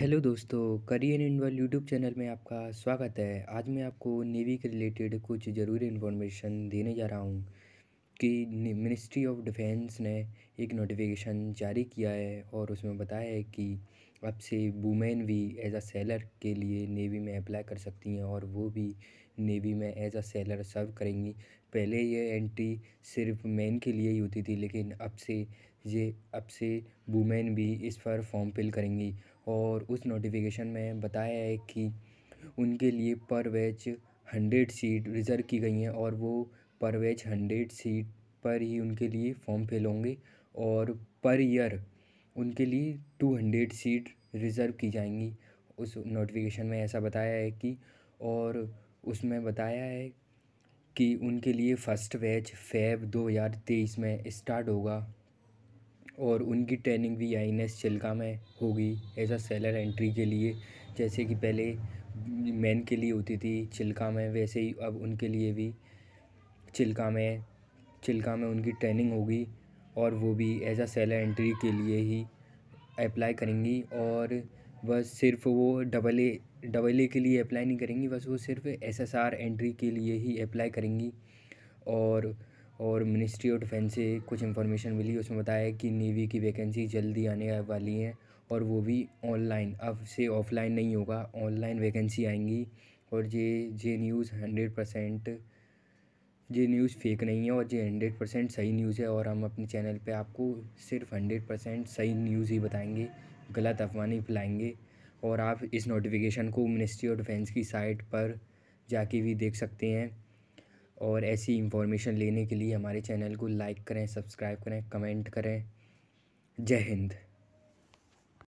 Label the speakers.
Speaker 1: hello दोस्तों career world YouTube channel में आपका स्वागत है आज मैं आपको नेवी के रिलेटेड कुछ ज़रूरी इन्फॉर्मेशन देने जा रहा हूँ कि मिनिस्ट्री ऑफ डिफेंस ने एक नोटिफिकेशन जारी किया है और उसमें बताया है कि अब से वुमेन भी एज अ सेलर के लिए नेवी में अप्लाई कर सकती हैं और वो भी नेवी में एज अ सेलर सर्व करेंगी पहले ये एंट्री सिर्फ मेन के लिए ही होती थी लेकिन अब से ये अब से वुमेन भी इस पर फॉर्म फिल करेंगी और उस नोटिफिकेशन में बताया है कि उनके लिए पर बैच हंड्रेड सीट रिज़र्व की गई हैं और वो पर वेज हंड्रेड सीट पर ही उनके लिए फॉर्म फिल होंगे और पर ईयर उनके लिए टू हंड्रेड सीट रिज़र्व की जाएंगी उस नोटिफिकेशन में ऐसा बताया है कि और उसमें बताया है कि उनके लिए फ़र्स्ट बैच फेब दो हज़ार तेईस में स्टार्ट होगा और उनकी ट्रेनिंग भी आई एन एस चिल्का में होगी एज आ सेलर एंट्री के लिए जैसे कि पहले मैन के लिए होती थी चिल्का में वैसे ही अब उनके लिए भी चिल्का में चिल्का में उनकी ट्रेनिंग होगी और वो भी एज आ सेलर एंट्री के लिए ही अप्लाई करेंगी और बस सिर्फ वो डबल ए डबल ए के लिए अप्लाई नहीं करेंगी बस वो सिर्फ एस एस आर एंट्री के लिए ही अप्लाई करेंगी और और मिनिस्ट्री ऑफ डिफेंस से कुछ इन्फॉर्मेशन मिली उसमें बताया कि नेवी की वैकेंसी जल्दी आने वाली है और वो भी ऑनलाइन अब से ऑफलाइन नहीं होगा ऑनलाइन वैकेंसी आएंगी और ये जे न्यूज़ हंड्रेड परसेंट ये न्यूज़ फेक नहीं है और ये हंड्रेड परसेंट सही न्यूज़ है और हम अपने चैनल पे आपको सिर्फ हंड्रेड परसेंट सही न्यूज़ ही बताएंगे गलत अफवाह नहीं फैलाएंगे और आप इस नोटिफिकेशन को मिनिस्ट्री ऑफ डिफेंस की साइट पर जाके भी देख सकते हैं और ऐसी इन्फॉर्मेशन लेने के लिए हमारे चैनल को लाइक करें सब्सक्राइब करें कमेंट करें जय हिंद